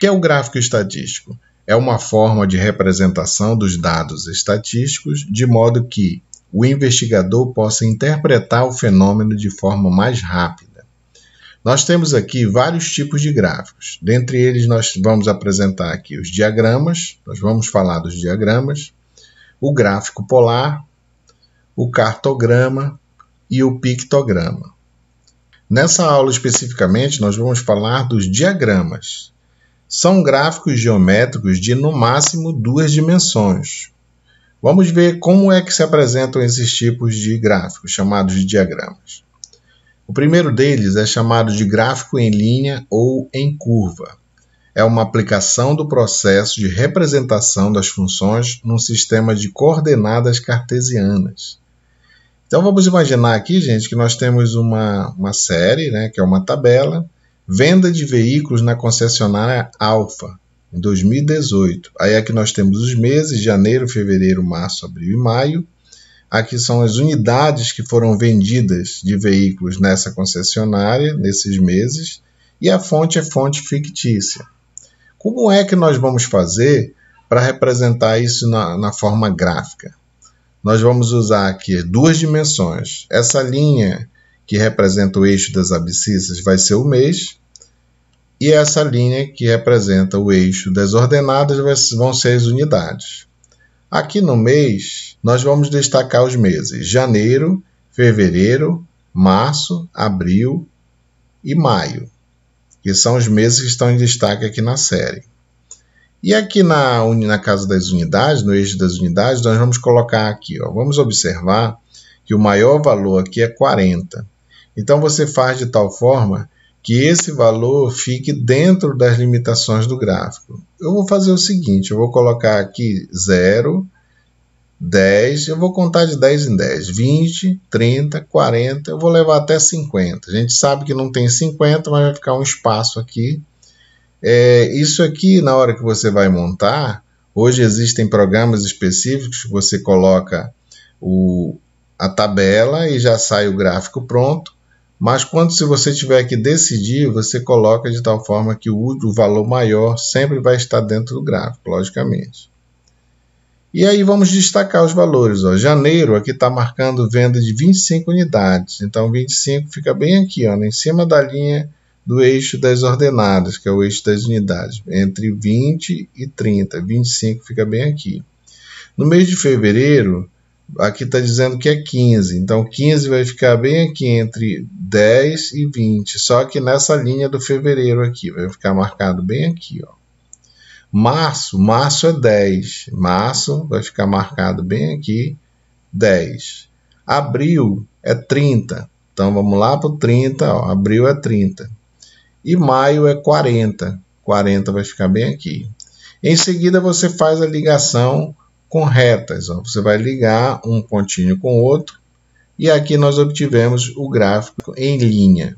que é o gráfico estatístico? É uma forma de representação dos dados estatísticos de modo que o investigador possa interpretar o fenômeno de forma mais rápida. Nós temos aqui vários tipos de gráficos. Dentre eles, nós vamos apresentar aqui os diagramas, nós vamos falar dos diagramas, o gráfico polar, o cartograma e o pictograma. Nessa aula especificamente, nós vamos falar dos diagramas, são gráficos geométricos de no máximo duas dimensões. Vamos ver como é que se apresentam esses tipos de gráficos, chamados de diagramas. O primeiro deles é chamado de gráfico em linha ou em curva. É uma aplicação do processo de representação das funções num sistema de coordenadas cartesianas. Então vamos imaginar aqui, gente, que nós temos uma, uma série, né, que é uma tabela, Venda de veículos na concessionária Alfa, em 2018. Aí aqui nós temos os meses, janeiro, fevereiro, março, abril e maio. Aqui são as unidades que foram vendidas de veículos nessa concessionária, nesses meses. E a fonte é fonte fictícia. Como é que nós vamos fazer para representar isso na, na forma gráfica? Nós vamos usar aqui duas dimensões. Essa linha que representa o eixo das abscissas vai ser o mês, e essa linha que representa o eixo das ordenadas vão ser as unidades. Aqui no mês, nós vamos destacar os meses janeiro, fevereiro, março, abril e maio, que são os meses que estão em destaque aqui na série. E aqui na, na casa das unidades, no eixo das unidades, nós vamos colocar aqui, ó, vamos observar que o maior valor aqui é 40. Então você faz de tal forma que esse valor fique dentro das limitações do gráfico. Eu vou fazer o seguinte, eu vou colocar aqui 0, 10, eu vou contar de 10 em 10, 20, 30, 40, eu vou levar até 50. A gente sabe que não tem 50, mas vai ficar um espaço aqui. É, isso aqui, na hora que você vai montar, hoje existem programas específicos que você coloca o, a tabela e já sai o gráfico pronto. Mas quando se você tiver que decidir, você coloca de tal forma que o, valor maior sempre vai estar dentro do gráfico, logicamente. E aí vamos destacar os valores. Ó. Janeiro aqui está marcando venda de 25 unidades. Então 25 fica bem aqui, ó, né, em cima da linha do eixo das ordenadas, que é o eixo das unidades, entre 20 e 30. 25 fica bem aqui. No mês de fevereiro, aqui está dizendo que é 15. Então, 15 vai ficar bem aqui entre 10 e 20. Só que nessa linha do fevereiro aqui, vai ficar marcado bem aqui. Ó. Março, março é 10. Março vai ficar marcado bem aqui, 10. Abril é 30. Então, vamos lá para o 30. Ó. Abril é 30. E maio é 40. 40 vai ficar bem aqui. Em seguida, você faz a ligação com retas. Ó. Você vai ligar um pontinho com o outro e aqui nós obtivemos o gráfico em linha.